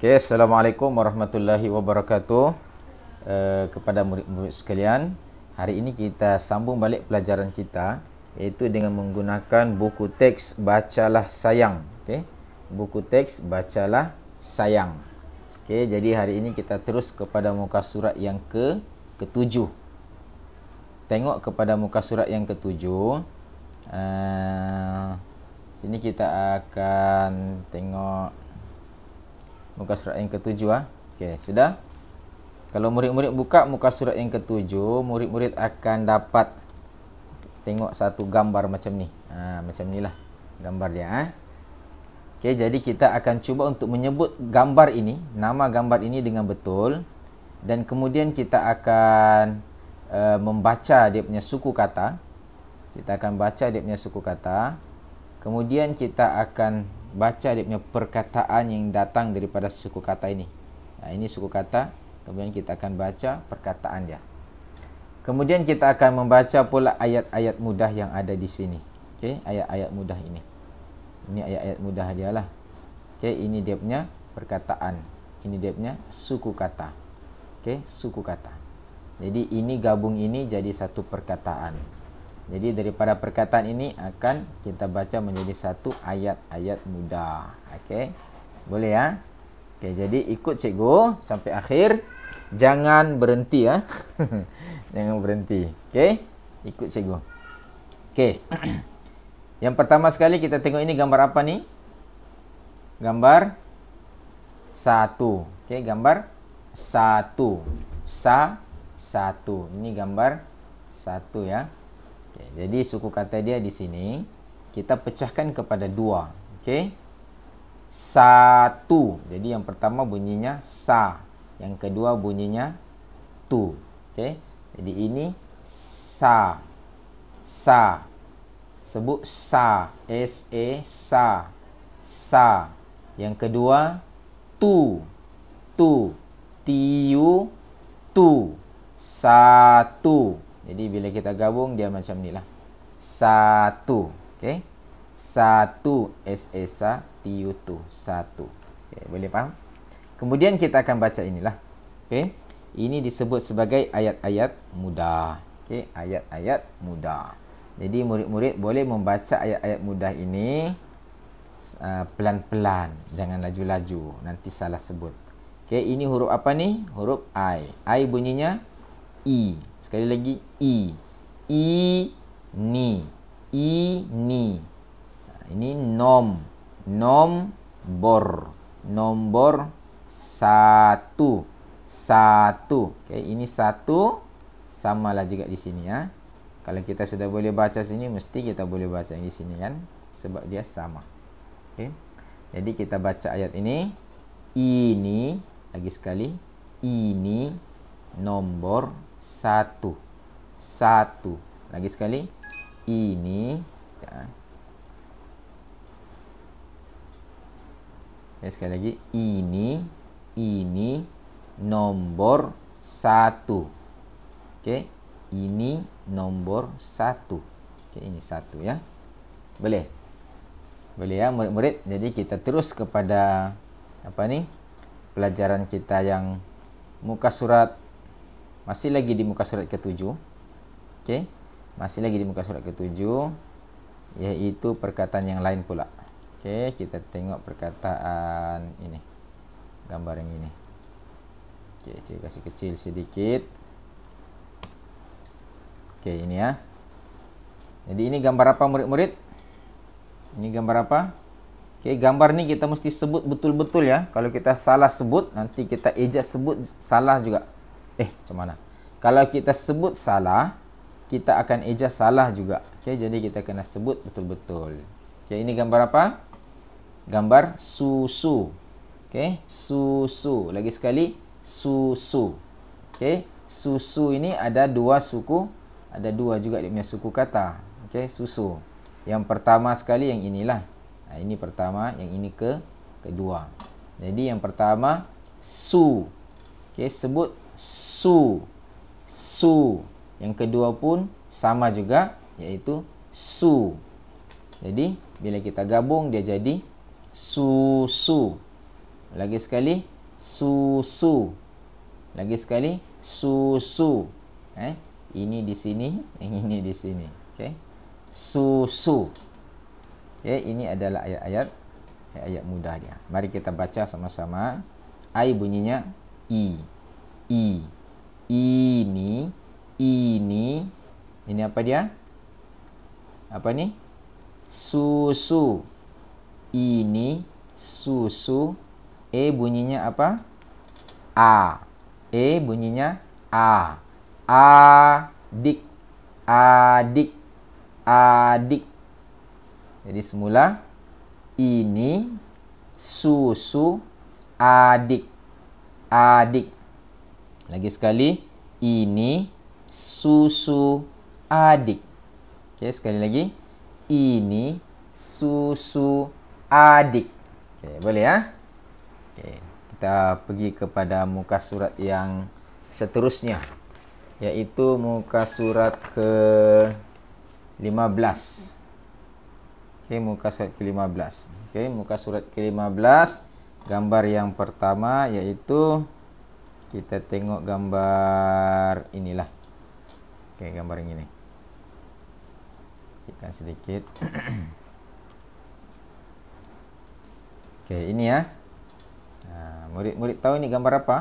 Okay, Assalamualaikum warahmatullahi wabarakatuh uh, kepada murid-murid sekalian. Hari ini kita sambung balik pelajaran kita iaitu dengan menggunakan buku teks Bacalah Sayang. Okay. Buku teks Bacalah Sayang. Okay, jadi hari ini kita terus kepada muka surat yang ke ketujuh. Tengok kepada muka surat yang ketujuh. Uh, sini kita akan tengok muka surat yang ketujuh ah. Okey, sudah. Kalau murid-murid buka muka surat yang ketujuh, murid-murid akan dapat tengok satu gambar macam ni. Ha, macam lah gambar dia ah. Okey, jadi kita akan cuba untuk menyebut gambar ini, nama gambar ini dengan betul dan kemudian kita akan uh, membaca dia punya suku kata. Kita akan baca dia punya suku kata. Kemudian kita akan baca dia punya perkataan yang datang daripada suku kata ini. Nah, ini suku kata. Kemudian kita akan baca perkataan dia. Kemudian kita akan membaca pula ayat-ayat mudah yang ada di sini. Okey, ayat-ayat mudah ini. Ini ayat-ayat mudah dia lah. Okey, ini dia punya perkataan. Ini dia punya suku kata. Okey, suku kata. Jadi ini gabung ini jadi satu perkataan. Jadi daripada perkataan ini akan kita baca menjadi satu ayat-ayat mudah. Okey. Boleh ya? Okey, jadi ikut cikgu sampai akhir. Jangan berhenti ya. Jangan berhenti. Okey? Ikut cikgu. Okey. Yang pertama sekali kita tengok ini gambar apa ni? Gambar satu. Okey, gambar satu. Sa satu. Ini gambar satu ya. Okay, jadi suku kata dia di sini kita pecahkan kepada dua. Okay, satu. Jadi yang pertama bunyinya sa, yang kedua bunyinya tu. Okay, jadi ini sa, sa. Sebut sa, s a sa, sa. Yang kedua tu, tu, t u tu, satu. Sa, jadi bila kita gabung dia macam ni lah. Satu. Okay. Satu. S-S-A. u tu Satu. Okay. Boleh faham? Kemudian kita akan baca inilah. Okay. Ini disebut sebagai ayat-ayat mudah. Okay. Ayat-ayat mudah. Jadi murid-murid boleh membaca ayat-ayat mudah ini uh, pelan-pelan. Uh, Jangan laju-laju. Nanti salah sebut. Okay. Ini huruf apa ni? Huruf I. I bunyinya i sekali lagi i i ni i ni ha, ini nom nom bor nomor satu satu okay, ini satu samalah juga di sini ya kalau kita sudah boleh baca sini mesti kita boleh baca di sini kan sebab dia sama okay. jadi kita baca ayat ini ini lagi sekali ini nomor satu satu lagi sekali ini ya. ya sekali lagi ini ini nomor satu oke ini nomor satu oke ini satu ya boleh boleh ya murid-murid jadi kita terus kepada apa nih pelajaran kita yang muka surat Masih lagi di muka surat ke-7. Okey. Masih lagi di muka surat ke-7 iaitu perkataan yang lain pula. Okey, kita tengok perkataan ini. Gambar yang ini. Okey, saya kasih kecil sedikit. Okey, ini ya. Jadi ini gambar apa murid-murid? Ini gambar apa? Okey, gambar ni kita mesti sebut betul-betul ya. Kalau kita salah sebut, nanti kita ejak sebut salah juga. Eh, macam mana? kalau kita sebut salah kita akan eja salah juga Okay, jadi kita kena sebut betul-betul Okay, ini gambar apa gambar susu Okay, susu lagi sekali susu Okay, susu ini ada dua suku ada dua juga dia punya suku kata Okay, susu yang pertama sekali yang inilah nah, ha, ini pertama yang ini ke kedua jadi yang pertama su Okay, sebut su su. Yang kedua pun sama juga iaitu su. Jadi bila kita gabung dia jadi susu. Lagi sekali susu. Lagi sekali susu. Eh, ini di sini, ini di sini. Okey. Susu. Okey, ini adalah ayat-ayat ayat mudah dia. Mari kita baca sama-sama. Ai bunyinya i. I ini ini ini apa dia apa ni susu ini susu e bunyinya apa a e bunyinya a adik adik adik jadi semula ini susu adik adik lagi sekali, ini susu adik. Okey, sekali lagi. Ini susu adik. Okey, boleh ya? Okey, kita pergi kepada muka surat yang seterusnya. Iaitu muka surat ke-15. Okey, muka surat ke-15. Okey, muka surat ke-15. Gambar yang pertama iaitu... kita tengok gambar inilah oke gambar yang ini Cikkan sedikit oke ini ya nah, murid-murid tahu ini gambar apa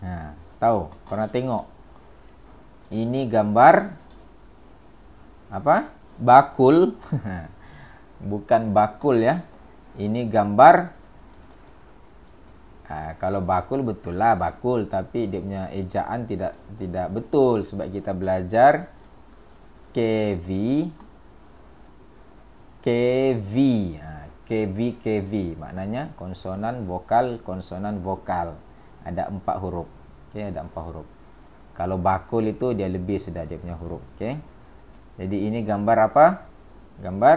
Ha, nah, tahu pernah tengok ini gambar apa bakul bukan bakul ya ini gambar Ha, kalau bakul betul lah bakul tapi dia punya ejaan tidak tidak betul sebab kita belajar KV KV ha, KV KV maknanya konsonan vokal konsonan vokal ada empat huruf okey ada empat huruf kalau bakul itu dia lebih sudah dia punya huruf okey jadi ini gambar apa gambar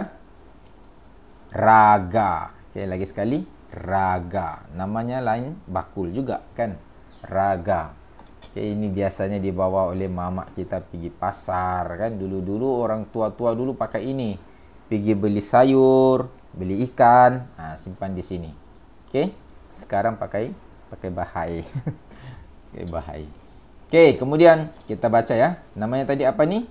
raga okey lagi sekali raga. Namanya lain bakul juga kan. Raga. Okay, ini biasanya dibawa oleh mamak kita pergi pasar kan. Dulu-dulu orang tua-tua dulu pakai ini. Pergi beli sayur, beli ikan. Ha, simpan di sini. Okay. Sekarang pakai pakai bahai. okay, bahai. Okay, kemudian kita baca ya. Namanya tadi apa ni?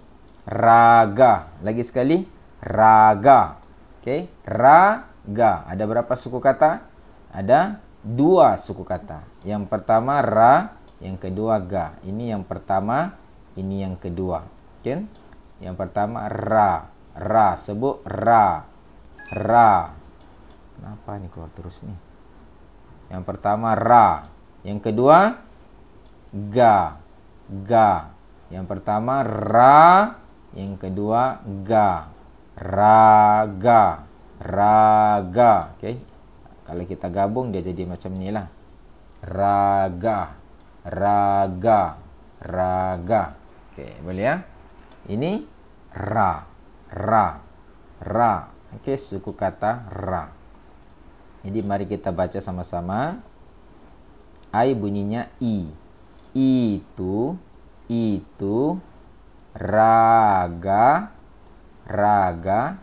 Raga. Lagi sekali. Raga. Okay. Raga. Ada berapa suku kata? ada dua suku kata. Yang pertama ra, yang kedua ga. Ini yang pertama, ini yang kedua. Kan? Yang pertama ra, ra sebut ra. Ra. Kenapa ini keluar terus nih? Yang pertama ra, yang kedua ga. Ga. Yang pertama ra, yang kedua ga. Raga. Raga. Oke, okay? Kalau kita gabung dia jadi macam ni lah. Raga, raga, raga. Oke, boleh ya? Ini ra, ra, ra. Okey, suku kata ra. Jadi mari kita baca sama-sama. I bunyinya i. Itu, itu, raga, raga.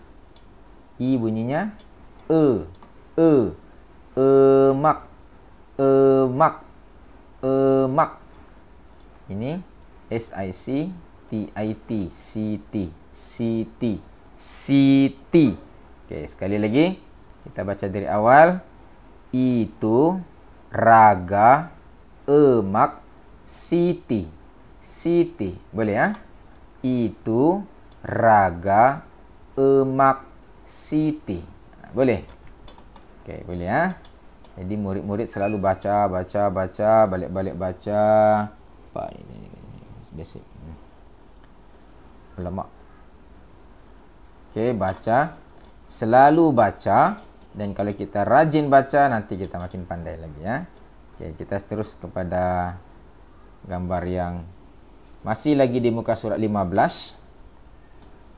I bunyinya e, e. Emak, emak, emak. ini S I C T I T C T C T C T oke sekali lagi kita baca dari awal itu raga emak city city boleh ya itu raga emak city boleh Okey, boleh ya. Ha? Jadi murid-murid selalu baca, baca, baca, balik-balik baca. Pak, ni? Basic. Lemak. Okey, baca. Selalu baca. Dan kalau kita rajin baca, nanti kita makin pandai lagi ya. Okey, kita terus kepada gambar yang masih lagi di muka surat 15.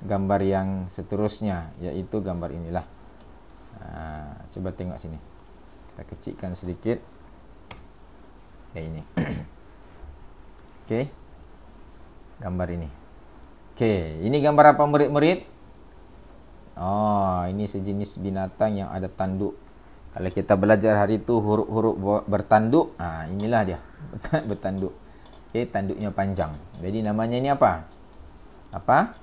Gambar yang seterusnya, iaitu gambar inilah. Ah, cuba tengok sini kita kecilkan sedikit yang eh, ini ok gambar ini ok ini gambar apa murid-murid Oh, ini sejenis binatang yang ada tanduk kalau kita belajar hari itu huruf-huruf bertanduk ha, inilah dia bertanduk ok tanduknya panjang jadi namanya ini apa apa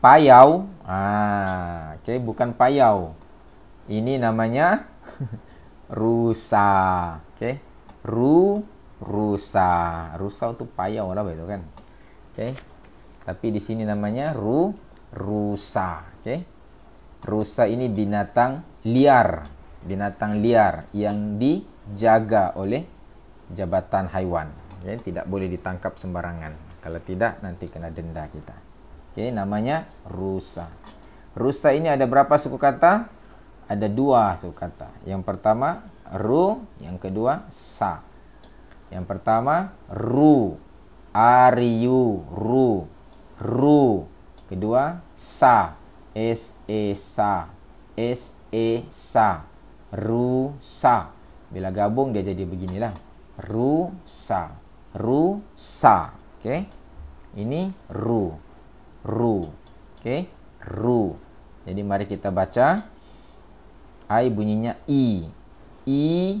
payau ah, ok bukan payau Ini namanya rusa. Oke. Okay. Ru rusa. Rusa itu payau lah itu kan. Oke. Okay. Tapi di sini namanya ru rusa. Oke. Okay. Rusa ini binatang liar, binatang liar yang dijaga oleh jabatan haiwan. Oke, okay. tidak boleh ditangkap sembarangan. Kalau tidak nanti kena denda kita. Oke, okay. namanya rusa. Rusa ini ada berapa suku kata? ada dua kata. Yang pertama ru, yang kedua sa. Yang pertama ru, ariu, ru, ru. Kedua sa, s e sa, s e sa, ru sa. Bila gabung dia jadi beginilah. Ru sa, ru sa. Oke, Ini ru, ru. oke, ru. Jadi mari kita baca I bunyinya I. E. I e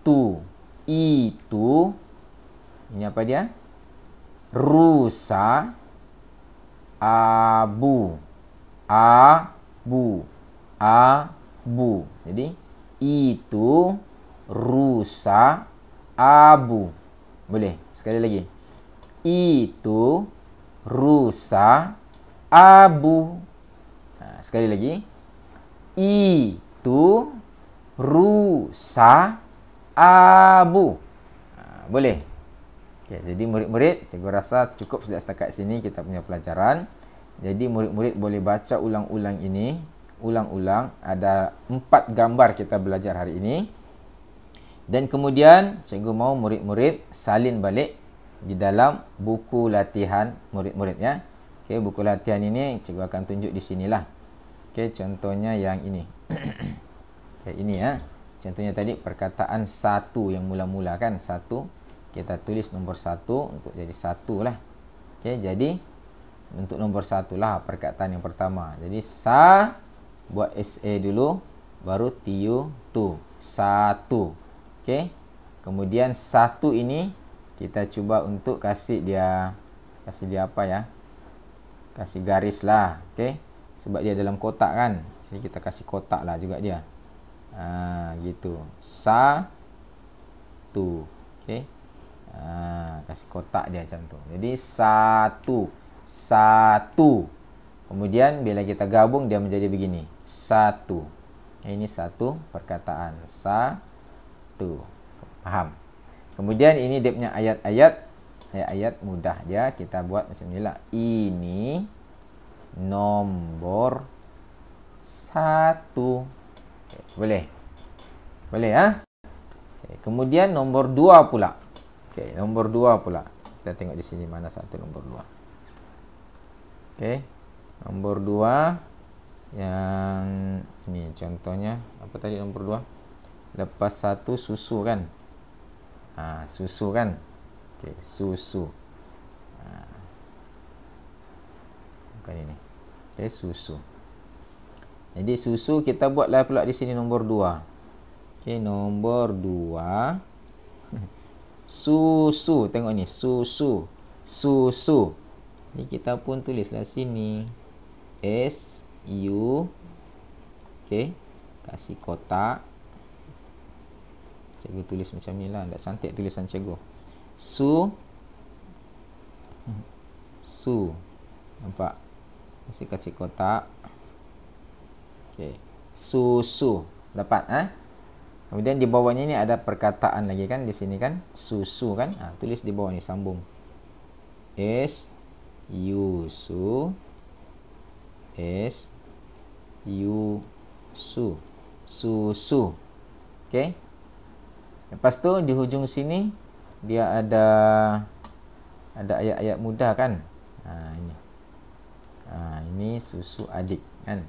tu. I e tu. Ini apa dia? Rusa. Abu. Abu. Abu. Jadi, itu rusa abu. Boleh? Sekali lagi. Itu rusa abu. Ha, sekali lagi. Itu itu rusa abu. Ha, boleh. Okay, jadi murid-murid, cikgu rasa cukup sudah setakat sini kita punya pelajaran. Jadi murid-murid boleh baca ulang-ulang ini, ulang-ulang ada empat gambar kita belajar hari ini. Dan kemudian cikgu mau murid-murid salin balik di dalam buku latihan murid muridnya Okay, buku latihan ini cikgu akan tunjuk di sinilah. Okey, contohnya yang ini. okay, ini ya. Contohnya tadi perkataan satu yang mula-mula kan satu. Kita tulis nombor satu untuk jadi satu lah. Okey, jadi untuk nombor satu lah perkataan yang pertama. Jadi sa buat se dulu, baru tiu tu satu. Okey, kemudian satu ini kita cuba untuk kasih dia kasih dia apa ya? Kasih garis lah. Okey sebab dia dalam kotak kan jadi kita kasih kotak lah juga dia ha, gitu sa tu ok ha, kasih kotak dia macam tu jadi satu satu kemudian bila kita gabung dia menjadi begini satu ini satu perkataan satu faham kemudian ini dia punya ayat-ayat ayat-ayat mudah dia kita buat macam ni lah ini nombor satu. Okay, boleh? Boleh, ha? Okay, kemudian nombor dua pula. Okay, nombor dua pula. Kita tengok di sini mana satu nombor dua. Okay. Nombor dua. Yang ini contohnya. Apa tadi nombor dua? Lepas satu susu kan? Ha, susu kan? Okay, susu. Ha, bukan ini. Okey, susu. Jadi susu kita buatlah pula di sini nombor 2. Okey, nombor 2. Susu, tengok ni, susu. Susu. Ni kita pun tulislah sini. S U Okey, kasih kotak. Cikgu tulis macam ni lah. Tak cantik tulisan cikgu. Su. Su. Nampak? Saya kasih kotak. Okey. Susu. Dapat eh? Kemudian di bawahnya ni ada perkataan lagi kan di sini kan? Susu kan? Ha, tulis di bawah ni sambung. S U S U S U S U susu. Okey. Lepas tu di hujung sini dia ada ada ayat-ayat mudah kan? Ha ini. ha, ini susu adik kan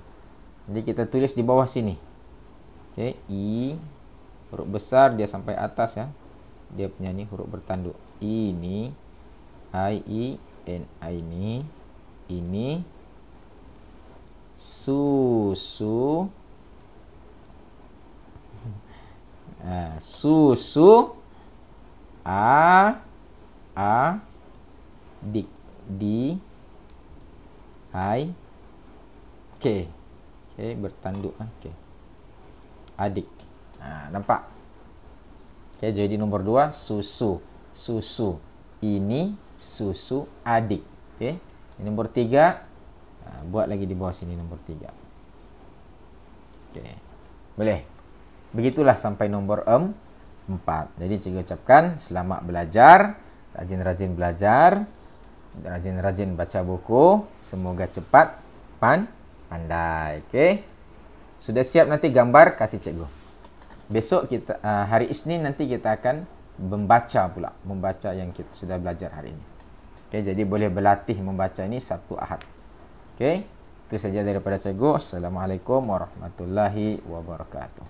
jadi kita tulis di bawah sini okay, I huruf besar dia sampai atas ya dia punya ni huruf bertanduk I ini I I N I ini ini susu susu a a dik di Hai. Okey. Okey, bertanduk ah. Okey. Adik. Ha, nampak? Okey, jadi nombor dua susu. Susu. Ini susu adik. Okey. Nombor 3 ha, buat lagi di bawah sini nombor tiga. Okey. Boleh. Begitulah sampai nombor M empat. Jadi cikgu ucapkan selamat belajar, rajin-rajin belajar rajin-rajin baca buku. Semoga cepat pan pandai. Okey. Sudah siap nanti gambar kasih cikgu. Besok kita uh, hari Isnin nanti kita akan membaca pula, membaca yang kita sudah belajar hari ini. Okey, jadi boleh berlatih membaca ini Sabtu Ahad. Okey. Itu saja daripada cikgu. Assalamualaikum warahmatullahi wabarakatuh.